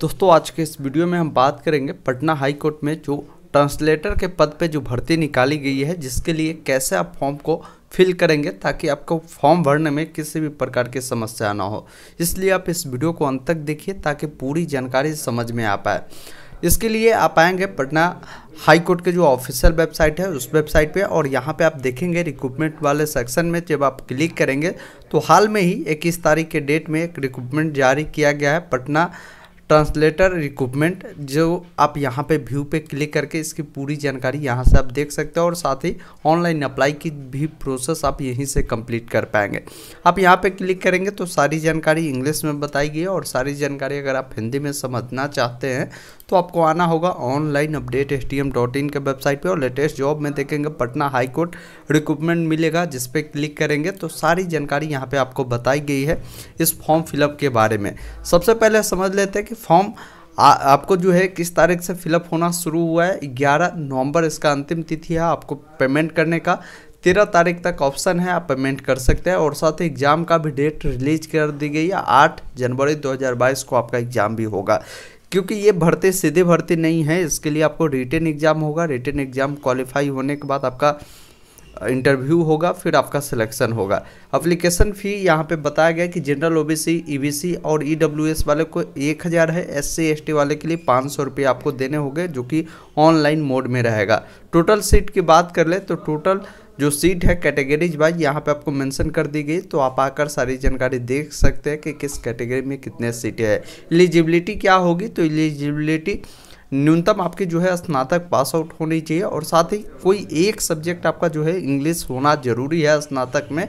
दोस्तों आज के इस वीडियो में हम बात करेंगे पटना हाई कोर्ट में जो ट्रांसलेटर के पद पे जो भर्ती निकाली गई है जिसके लिए कैसे आप फॉर्म को फिल करेंगे ताकि आपको फॉर्म भरने में किसी भी प्रकार की समस्या ना हो इसलिए आप इस वीडियो को अंत तक देखिए ताकि पूरी जानकारी समझ में आ पाए इसके लिए आप आएंगे पटना हाई कोर्ट के जो ऑफिशियल वेबसाइट है उस वेबसाइट पे और यहाँ पे आप देखेंगे रिक्रूटमेंट वाले सेक्शन में जब आप क्लिक करेंगे तो हाल में ही इक्कीस तारीख के डेट में एक रिक्रूटमेंट जारी किया गया है पटना ट्रांसलेटर रिक्रूटमेंट जो आप यहाँ पे व्यू पे क्लिक करके इसकी पूरी जानकारी यहाँ से आप देख सकते हो और साथ ही ऑनलाइन अप्लाई की भी प्रोसेस आप यहीं से कंप्लीट कर पाएंगे आप यहाँ पे क्लिक करेंगे तो सारी जानकारी इंग्लिश में बताई गई है और सारी जानकारी अगर आप हिंदी में समझना चाहते हैं तो आपको आना होगा online update S T M dot in के वेबसाइट पर और लेटेस्ट जॉब में देखेंगे पटना हाईकोर्ट कोर्ट रिक्रूटमेंट मिलेगा जिस पर क्लिक करेंगे तो सारी जानकारी यहाँ पर आपको बताई गई है इस फॉर्म फिलअप के बारे में सबसे पहले समझ लेते हैं कि फॉर्म आ, आपको जो है किस तारीख से फिलअप होना शुरू हुआ है ग्यारह नवंबर इसका अंतिम तिथि है आपको पेमेंट करने का तेरह तारीख तक ऑप्शन है आप पेमेंट कर सकते हैं और साथ ही एग्ज़ाम का भी डेट रिलीज कर दी गई है आठ जनवरी 2022 को आपका एग्ज़ाम भी होगा क्योंकि ये भर्ती सीधे भर्ती नहीं है इसके लिए आपको रिटर्न एग्ज़ाम होगा रिटर्न एग्ज़ाम क्वालिफाई होने के बाद आपका इंटरव्यू होगा फिर आपका सिलेक्शन होगा अप्लीकेशन फ़ी यहाँ पे बताया गया कि जनरल ओबीसी ईबीसी और ईडब्ल्यूएस e वाले को एक हज़ार है एससी एसटी वाले के लिए पाँच सौ रुपये आपको देने होंगे जो कि ऑनलाइन मोड में रहेगा टोटल सीट की बात कर ले तो टोटल जो सीट है कैटेगरीज वाइज यहाँ पे आपको मेंशन कर दी गई तो आप आकर सारी जानकारी देख सकते हैं कि किस कैटेगरी में कितने सीटें हैं एलिजिबिलिटी क्या होगी तो एलिजिबिलिटी न्यूनतम आपके जो है स्नातक पास आउट होनी चाहिए और साथ ही कोई एक सब्जेक्ट आपका जो है इंग्लिश होना ज़रूरी है स्नातक में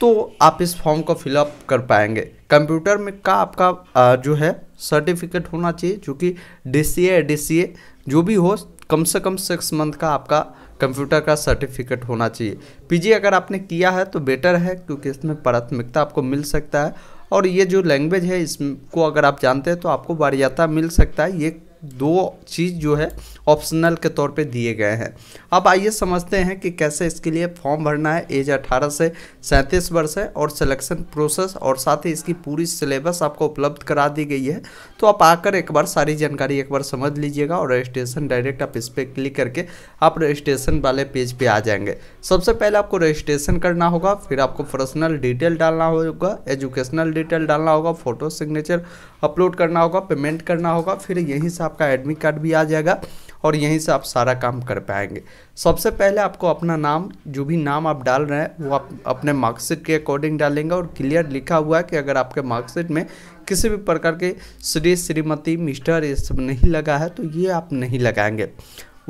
तो आप इस फॉर्म को फिलअप कर पाएंगे कंप्यूटर में का आपका जो है सर्टिफिकेट होना चाहिए जो कि D C A D C ए जो भी हो कम से कम सिक्स मंथ का आपका कंप्यूटर का सर्टिफिकेट होना चाहिए पीजी अगर आपने किया है तो बेटर है क्योंकि इसमें प्राथमिकता आपको मिल सकता है और ये जो लैंग्वेज है इसको अगर आप जानते हैं तो आपको वरीयता मिल सकता है ये दो चीज़ जो है ऑप्शनल के तौर पे दिए गए हैं अब आइए समझते हैं कि कैसे इसके लिए फॉर्म भरना है एज 18 से सैंतीस वर्ष है और सिलेक्शन प्रोसेस और साथ ही इसकी पूरी सिलेबस आपको उपलब्ध करा दी गई है तो आप आकर एक बार सारी जानकारी एक बार समझ लीजिएगा और रजिस्ट्रेशन डायरेक्ट आप इस पर क्लिक करके आप रजिस्ट्रेशन वाले पेज पर आ जाएंगे सबसे पहले आपको रजिस्ट्रेशन करना होगा फिर आपको पर्सनल डिटेल डालना होगा एजुकेशनल डिटेल डालना होगा फोटो सिग्नेचर अपलोड करना होगा पेमेंट करना होगा फिर यहीं से आपका एडमिट कार्ड भी आ जाएगा और यहीं से आप सारा काम कर पाएंगे सबसे पहले आपको अपना नाम जो भी नाम आप डाल रहे हैं वो आप अपने मार्कशीट के अकॉर्डिंग डालेंगे और क्लियर लिखा हुआ है कि अगर आपके मार्कशीट में किसी भी प्रकार के श्री श्रीमती मिस्टर ये सब नहीं लगा है तो ये आप नहीं लगाएंगे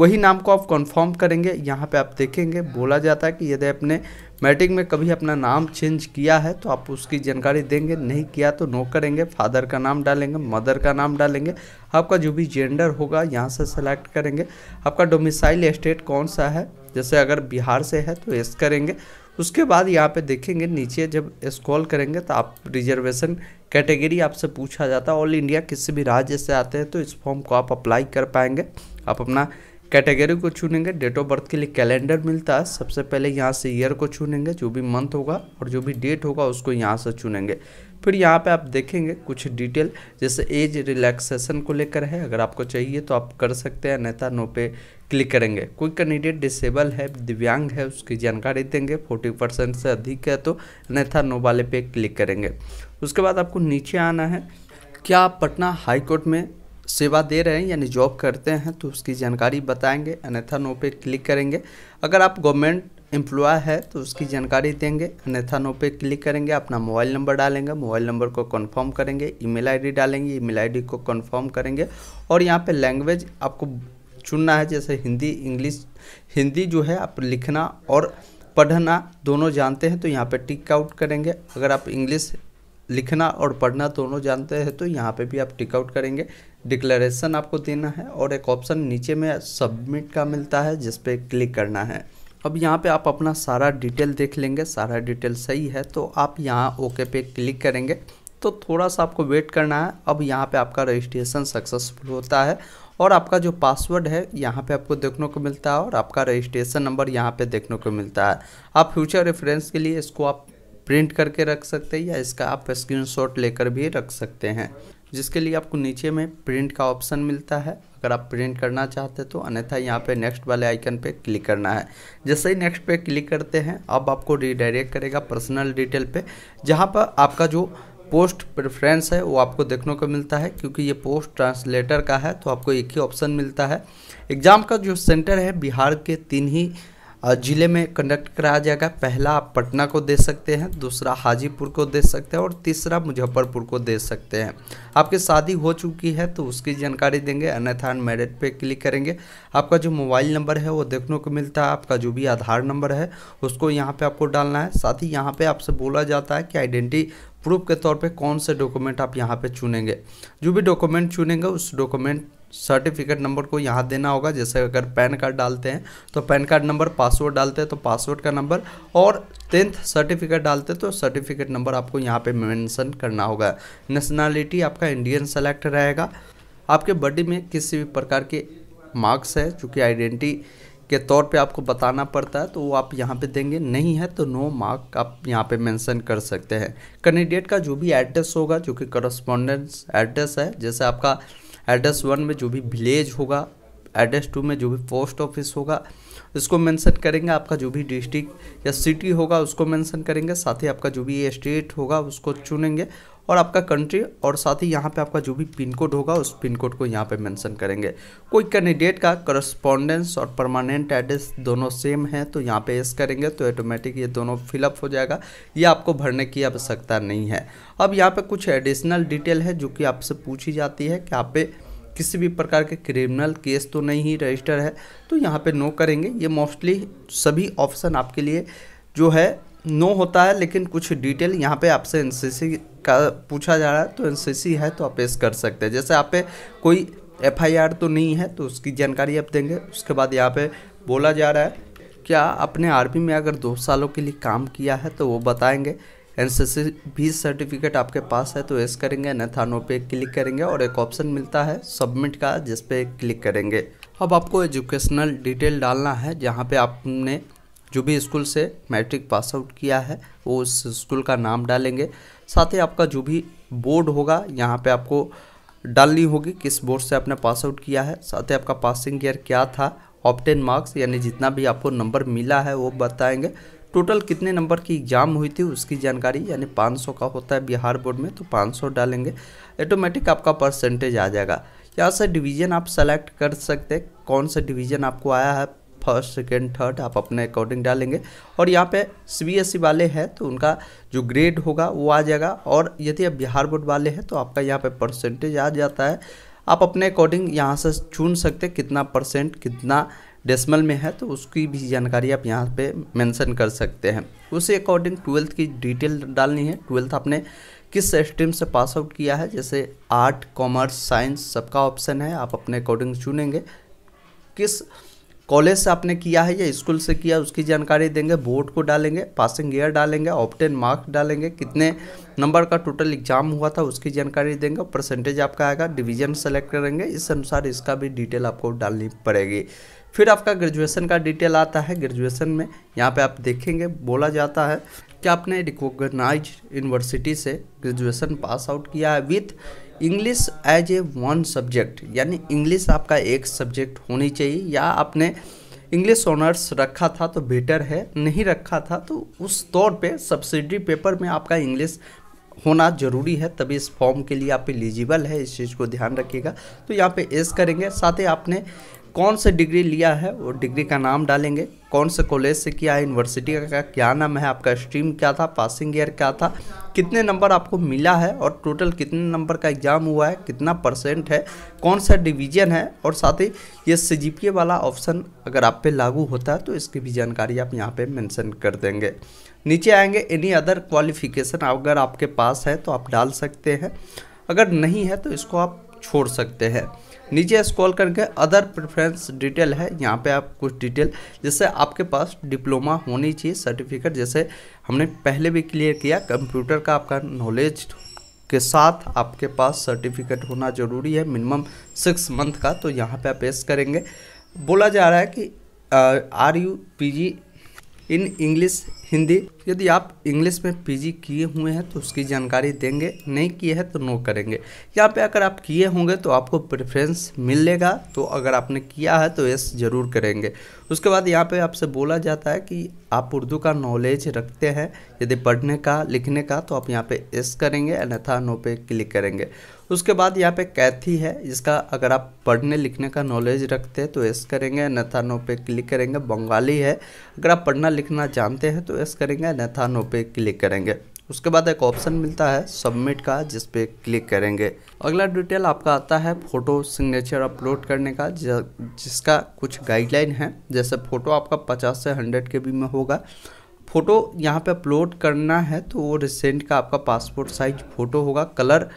वही नाम को आप कन्फर्म करेंगे यहाँ पे आप देखेंगे बोला जाता है कि यदि आपने मैट्रिक में कभी अपना नाम चेंज किया है तो आप उसकी जानकारी देंगे नहीं किया तो नो करेंगे फादर का नाम डालेंगे मदर का नाम डालेंगे आपका जो भी जेंडर होगा यहाँ से सेलेक्ट करेंगे आपका डोमिसाइल स्टेट कौन सा है जैसे अगर बिहार से है तो एस करेंगे उसके बाद यहाँ पे देखेंगे नीचे जब स्कॉल करेंगे तो आप रिजर्वेशन कैटेगरी आपसे पूछा जाता है ऑल इंडिया किसी भी राज्य से आते हैं तो इस फॉर्म को आप अप्लाई कर पाएंगे आप अपना कैटेगरी को चुनेंगे डेट ऑफ बर्थ के लिए कैलेंडर मिलता है सबसे पहले यहाँ से ईयर को चुनेंगे जो भी मंथ होगा और जो भी डेट होगा उसको यहाँ से चुनेंगे फिर यहाँ पे आप देखेंगे कुछ डिटेल जैसे एज रिलैक्सेशन को लेकर है अगर आपको चाहिए तो आप कर सकते हैं अन्यथा नो तो पे क्लिक करेंगे कोई कैंडिडेट डिसेबल है दिव्यांग है उसकी जानकारी देंगे फोर्टी परसेंट से अधिक है तो अन्यथा नो तो वाले पे क्लिक करेंगे उसके बाद आपको नीचे आना है क्या आप पटना हाई कोर्ट में सेवा दे रहे हैं यानी जॉब करते हैं तो उसकी जानकारी बताएंगे अन्यथा नो पे क्लिक करेंगे अगर आप गवर्नमेंट एम्प्लॉय है तो उसकी जानकारी देंगे अन्यथा नो पे क्लिक करेंगे अपना मोबाइल नंबर डालेंगे मोबाइल नंबर को कंफर्म करेंगे ईमेल आईडी डालेंगे ईमेल आईडी को कंफर्म करेंगे और यहाँ पे लैंग्वेज आपको चुनना है जैसे हिंदी इंग्लिश हिंदी जो है आप लिखना और पढ़ना दोनों जानते हैं तो यहाँ पे टिक आउट करेंगे अगर आप इंग्लिश लिखना और पढ़ना दोनों जानते हैं तो यहाँ पे भी आप टिक आउट करेंगे डिक्लेरेशन आपको देना है और एक ऑप्शन नीचे में सबमिट का मिलता है जिस पर क्लिक करना है अब यहाँ पे आप अपना सारा डिटेल देख लेंगे सारा डिटेल सही है तो आप यहाँ ओके पे क्लिक करेंगे तो थोड़ा सा आपको वेट करना है अब यहाँ पे आपका रजिस्ट्रेशन सक्सेसफुल होता है और आपका जो पासवर्ड है यहाँ पे आपको देखने को मिलता है और आपका रजिस्ट्रेशन नंबर यहाँ पे देखने को मिलता है आप फ्यूचर रेफरेंस के लिए इसको आप प्रिंट करके रख सकते हैं या इसका आप स्क्रीन लेकर भी रख सकते हैं जिसके लिए आपको नीचे में प्रिंट का ऑप्शन मिलता है अगर आप प्रिंट करना चाहते हैं तो अन्यथा यहाँ पे नेक्स्ट वाले आइकन पे क्लिक करना है जैसे ही नेक्स्ट पे क्लिक करते हैं अब आपको रिडायरेक्ट करेगा पर्सनल डिटेल पे जहाँ पर आपका जो पोस्ट प्रेफरेंस है वो आपको देखने को मिलता है क्योंकि ये पोस्ट ट्रांसलेटर का है तो आपको एक ही ऑप्शन मिलता है एग्ज़ाम का जो सेंटर है बिहार के तीन ही ज़िले में कंडक्ट कराया जाएगा पहला आप पटना को दे सकते हैं दूसरा हाजीपुर को दे सकते हैं और तीसरा मुजफ्फरपुर को दे सकते हैं आपकी शादी हो चुकी है तो उसकी जानकारी देंगे अन्यथा मेरिट पे क्लिक करेंगे आपका जो मोबाइल नंबर है वो देखने को मिलता है आपका जो भी आधार नंबर है उसको यहाँ पर आपको डालना है साथ ही यहाँ पर आपसे बोला जाता है कि आइडेंटिटी प्रूफ के तौर पे कौन से डॉक्यूमेंट आप यहाँ पे चुनेंगे जो भी डॉक्यूमेंट चुनेंगे उस डॉक्यूमेंट सर्टिफिकेट नंबर को यहाँ देना होगा जैसे अगर पैन कार्ड डालते हैं तो पैन कार्ड नंबर पासवर्ड डालते हैं तो पासवर्ड का नंबर और टेंथ सर्टिफिकेट डालते हैं तो सर्टिफिकेट नंबर आपको यहाँ पे मेंशन करना होगा नेशनलिटी आपका इंडियन सेलेक्ट रहेगा आपके बॉडी में किसी भी प्रकार के मार्क्स है चूँकि आइडेंटिटी के तौर पर आपको बताना पड़ता है तो वो आप यहाँ पर देंगे नहीं है तो नो मार्क आप यहाँ पर मैंसन कर सकते हैं कैंडिडेट का जो भी एड्रेस होगा जो कि करस्पॉन्डेंस एड्रेस है जैसे आपका एड्रेस वन में जो भी विलेज होगा एड्रेस टू में जो भी पोस्ट ऑफिस होगा इसको मेंशन करेंगे आपका जो भी डिस्ट्रिक्ट या सिटी होगा उसको मेंशन करेंगे साथ ही आपका जो भी स्टेट होगा उसको चुनेंगे और आपका कंट्री और साथ ही यहाँ पे आपका जो भी पिन कोड होगा उस पिन कोड को यहाँ पे मेंशन करेंगे कोई कैंडिडेट का करस्पॉन्डेंस और परमानेंट एड्रेस दोनों सेम है तो यहाँ पे एस करेंगे तो ऑटोमेटिक ये दोनों फिलअप हो जाएगा ये आपको भरने की आवश्यकता नहीं है अब यहाँ पर कुछ एडिशनल डिटेल है जो कि आपसे पूछी जाती है कि आप पे किसी भी प्रकार के क्रिमिनल केस तो नहीं ही रजिस्टर है तो यहाँ पे नो करेंगे ये मोस्टली सभी ऑप्शन आपके लिए जो है नो होता है लेकिन कुछ डिटेल यहाँ पे आपसे एन का पूछा जा रहा है तो एनसीसी है तो आप पेश कर सकते हैं जैसे आप पे कोई एफआईआर तो नहीं है तो उसकी जानकारी आप देंगे उसके बाद यहाँ पे बोला जा रहा है क्या आपने आर्मी में अगर दो सालों के लिए काम किया है तो वो बताएंगे एन भी सर्टिफिकेट आपके पास है तो एस करेंगे अन्यथा नो पे क्लिक करेंगे और एक ऑप्शन मिलता है सबमिट का जिस पे क्लिक करेंगे अब आपको एजुकेशनल डिटेल डालना है जहाँ पे आपने जो भी स्कूल से मैट्रिक पास आउट किया है वो उस स्कूल का नाम डालेंगे साथ ही आपका जो भी बोर्ड होगा यहाँ पे आपको डालनी होगी किस बोर्ड से आपने पास आउट किया है साथ ही आपका पासिंग ईयर क्या था ऑप्टेन मार्क्स यानी जितना भी आपको नंबर मिला है वो बताएंगे टोटल कितने नंबर की एग्ज़ाम हुई थी उसकी जानकारी यानी 500 का होता है बिहार बोर्ड में तो 500 डालेंगे ऑटोमेटिक आपका परसेंटेज आ जाएगा यहाँ से डिवीज़न आप सेलेक्ट कर सकते हैं कौन सा डिवीज़न आपको आया है फर्स्ट सेकेंड थर्ड आप अपने अकॉर्डिंग डालेंगे और यहाँ पे सी e वाले हैं तो उनका जो ग्रेड होगा वो आ जाएगा और यदि आप बिहार बोर्ड वाले हैं तो आपका यहाँ पे परसेंटेज आ जाता है आप अपने अकॉर्डिंग यहाँ से चुन सकते कितना परसेंट कितना डेसिमल में है तो उसकी भी जानकारी आप यहाँ पे मेंशन कर सकते हैं उसी अकॉर्डिंग ट्वेल्थ की डिटेल डालनी है ट्वेल्थ आपने किस स्ट्रीम से पास आउट किया है जैसे आर्ट कॉमर्स साइंस सबका ऑप्शन है आप अपने अकॉर्डिंग चुनेंगे किस कॉलेज से आपने किया है या स्कूल से किया उसकी जानकारी देंगे बोर्ड को डालेंगे पासिंग ईयर डालेंगे ऑप्टेन मार्क्स डालेंगे कितने नंबर का टोटल एग्जाम हुआ था उसकी जानकारी देंगे परसेंटेज आपका आएगा डिवीजन सेलेक्ट करेंगे इस अनुसार इसका भी डिटेल आपको डालनी पड़ेगी फिर आपका ग्रेजुएशन का डिटेल आता है ग्रेजुएशन में यहाँ पे आप देखेंगे बोला जाता है कि आपने रिकोगनाइज यूनिवर्सिटी से ग्रेजुएशन पास आउट किया है with English as a one subject यानी इंग्लिश आपका एक सब्जेक्ट होनी चाहिए या आपने इंग्लिश ऑनर्स रखा था तो बेटर है नहीं रखा था तो उस तौर पे सब्सिडी पेपर में आपका इंग्लिश होना ज़रूरी है तभी इस फॉर्म के लिए आप एलिजिबल है इस चीज़ को ध्यान रखिएगा तो यहाँ पे एस करेंगे साथ ही आपने कौन से डिग्री लिया है वो डिग्री का नाम डालेंगे कौन से कॉलेज से किया है यूनिवर्सिटी का क्या नाम है आपका स्ट्रीम क्या था पासिंग ईयर क्या था कितने नंबर आपको मिला है और टोटल कितने नंबर का एग्ज़ाम हुआ है कितना परसेंट है कौन सा डिवीजन है और साथ ही ये सी वाला ऑप्शन अगर आप पे लागू होता है तो इसकी भी जानकारी आप यहाँ पे मेंशन कर देंगे नीचे आएंगे एनी अदर क्वालिफिकेशन अगर आपके पास है तो आप डाल सकते हैं अगर नहीं है तो इसको आप छोड़ सकते हैं नीचे स्क्रॉल करके अदर प्रेफरेंस डिटेल है यहाँ पे आप कुछ डिटेल जैसे आपके पास डिप्लोमा होनी चाहिए सर्टिफिकेट जैसे हमने पहले भी क्लियर किया कंप्यूटर का आपका नॉलेज के साथ आपके पास सर्टिफिकेट होना ज़रूरी है मिनिमम सिक्स मंथ का तो यहाँ पे आप पेश करेंगे बोला जा रहा है कि are you P G in English Hindi यदि आप इंग्लिश में पीजी किए हुए हैं तो उसकी जानकारी देंगे नहीं किए हैं तो नो करेंगे यहाँ पे अगर आप किए होंगे तो आपको प्रेफरेंस मिलेगा तो अगर आपने किया है तो यस ज़रूर करेंगे उसके बाद यहाँ पे आपसे बोला जाता है कि आप उर्दू का नॉलेज रखते हैं यदि पढ़ने का लिखने का तो आप यहाँ पर यस करेंगे अन्यथा नो पे क्लिक करेंगे उसके बाद यहाँ पे कैथी है जिसका अगर आप पढ़ने लिखने का नॉलेज रखते हैं तो यस करेंगे अन्यथा नो पे क्लिक करेंगे बंगाली है अगर आप पढ़ना लिखना जानते हैं तो प्रेस करेंगे अन्यथा नो पे क्लिक करेंगे उसके बाद एक ऑप्शन मिलता है सबमिट का जिस पे क्लिक करेंगे अगला डिटेल आपका आता है फ़ोटो सिग्नेचर अपलोड करने का जिसका कुछ गाइडलाइन है जैसे फ़ोटो आपका 50 से 100 के बी में होगा फ़ोटो यहाँ पे अपलोड करना है तो वो रिसेंट का आपका पासपोर्ट साइज फ़ोटो होगा कलर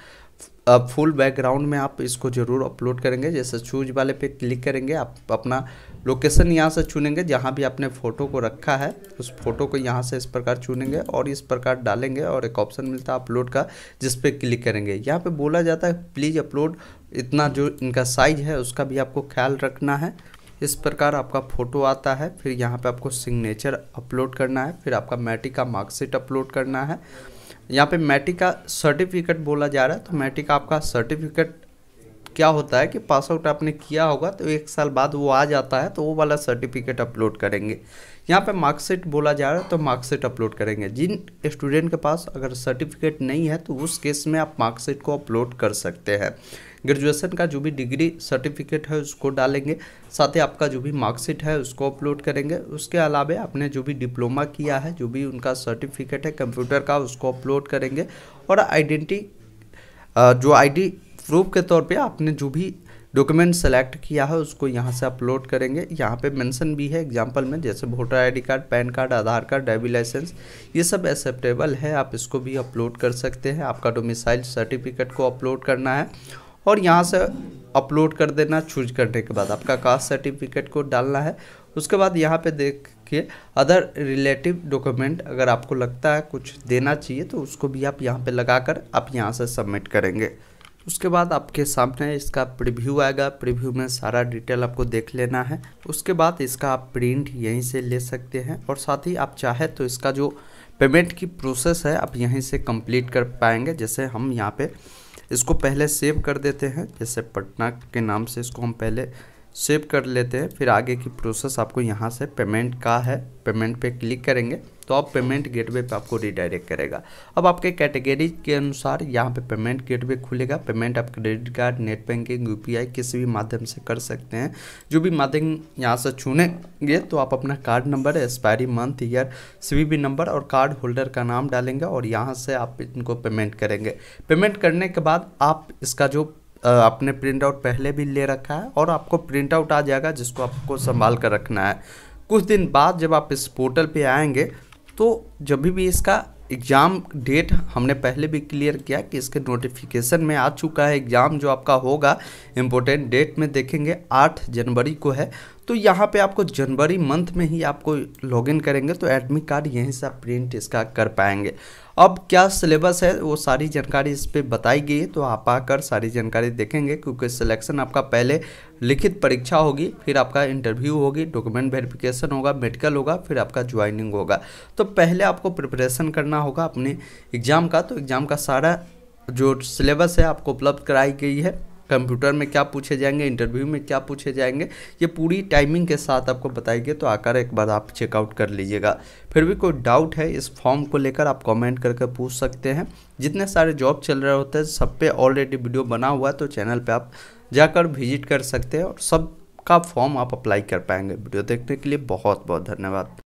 फुल बैकग्राउंड में आप इसको ज़रूर अपलोड करेंगे जैसे चूज वाले पे क्लिक करेंगे आप अपना लोकेशन यहाँ से चुनेंगे जहाँ भी आपने फ़ोटो को रखा है उस फोटो को यहाँ से इस प्रकार चुनेंगे और इस प्रकार डालेंगे और एक ऑप्शन मिलता है अपलोड का जिस पे क्लिक करेंगे यहाँ पे बोला जाता है प्लीज़ अपलोड इतना जो इनका साइज है उसका भी आपको ख्याल रखना है इस प्रकार आपका फ़ोटो आता है फिर यहाँ पर आपको सिग्नेचर अपलोड करना है फिर आपका मैट्रिक का मार्कशीट अपलोड करना है यहाँ पे मैट्रिक का सर्टिफिकेट बोला जा रहा है तो मैट्रिक आपका सर्टिफिकेट क्या होता है कि पास आउट आपने किया होगा तो एक साल बाद वो आ जाता है तो वो वाला सर्टिफिकेट अपलोड करेंगे यहाँ पे मार्कशीट बोला जा रहा है तो मार्कशीट अपलोड करेंगे जिन स्टूडेंट के पास अगर सर्टिफिकेट नहीं है तो उस केस में आप मार्कशीट को अपलोड कर सकते हैं ग्रेजुएशन का जो भी डिग्री सर्टिफिकेट है उसको डालेंगे साथ ही आपका जो भी मार्कशीट है उसको अपलोड करेंगे उसके अलावा आपने जो भी डिप्लोमा किया है जो भी उनका सर्टिफिकेट है कंप्यूटर का उसको अपलोड करेंगे और आइडेंटी जो आईडी प्रूफ के तौर पे आपने जो भी डॉक्यूमेंट सेलेक्ट किया है उसको यहाँ से अपलोड करेंगे यहाँ पे मेंशन भी है एग्जांपल में जैसे voter ID card pan card Aadhaar card driving licence ये सब एक्सेप्टेबल है आप इसको भी अपलोड कर सकते हैं आपका डोमिसाइल सर्टिफिकेट को अपलोड करना है और यहाँ से अपलोड कर देना चूज करने के बाद आपका कास्ट सर्टिफिकेट को डालना है उसके बाद यहाँ पे देख के अदर रिलेटिव डॉक्यूमेंट अगर आपको लगता है कुछ देना चाहिए तो उसको भी आप यहाँ पे लगाकर आप यहाँ से सबमिट करेंगे उसके बाद आपके सामने इसका प्रीव्यू आएगा प्रीव्यू में सारा डिटेल आपको देख लेना है उसके बाद इसका आप प्रिंट यहीं से ले सकते हैं और साथ ही आप चाहे तो इसका जो पेमेंट की प्रोसेस है आप यहीं से कंप्लीट कर पाएंगे जैसे हम यहाँ पे इसको पहले सेव कर देते हैं जैसे पटना के नाम से इसको हम पहले सेव कर लेते हैं फिर आगे की प्रोसेस आपको यहाँ से पेमेंट का है पेमेंट पे क्लिक करेंगे तो आप पेमेंट गेटवे पे आपको रिडायरेक्ट करेगा अब आपके कैटेगरी के अनुसार यहाँ पे पेमेंट गेटवे खुलेगा पेमेंट आप क्रेडिट कार्ड नेट बैंकिंग यू किसी भी माध्यम से कर सकते हैं जो भी माध्यम यहाँ से चुनेंगे तो आप अपना card number expiry month year C number और कार्ड होल्डर का नाम डालेंगे और यहाँ से आप इनको पेमेंट करेंगे पेमेंट करने के बाद आप इसका जो आपने प्रिंट आउट पहले भी ले रखा है और आपको प्रिंट आउट आ जाएगा जिसको आपको संभाल कर रखना है कुछ दिन बाद जब आप इस पोर्टल पे आएंगे तो जब भी, भी इसका एग्ज़ाम डेट हमने पहले भी क्लियर किया कि इसके नोटिफिकेशन में आ चुका है एग्ज़ाम जो आपका होगा इम्पोर्टेंट डेट में देखेंगे आठ जनवरी को है तो यहाँ पे आपको जनवरी मंथ में ही आपको लॉगिन करेंगे तो एडमिट कार्ड यहीं से प्रिंट इसका कर पाएंगे अब क्या सिलेबस है वो सारी जानकारी इस पर बताई गई है तो आप आकर सारी जानकारी देखेंगे क्योंकि सिलेक्शन आपका पहले लिखित परीक्षा होगी फिर आपका इंटरव्यू होगी डॉक्यूमेंट वेरिफिकेशन होगा मेडिकल होगा फिर आपका ज्वाइनिंग होगा तो पहले आपको प्रिपरेशन करना होगा अपने एग्ज़ाम का तो एग्ज़ाम का सारा जो सिलेबस है आपको उपलब्ध कराई गई है कंप्यूटर में क्या पूछे जाएंगे इंटरव्यू में क्या पूछे जाएंगे ये पूरी टाइमिंग के साथ आपको बताएंगे तो आकर एक बार आप चेकआउट कर लीजिएगा फिर भी कोई डाउट है इस फॉर्म को लेकर आप कमेंट करके पूछ सकते हैं जितने सारे जॉब चल रहे होते हैं सब पे ऑलरेडी वीडियो बना हुआ है तो चैनल पर आप जाकर विजिट कर सकते हैं और सब फॉर्म आप अप्लाई कर पाएंगे वीडियो देखने के लिए बहुत बहुत धन्यवाद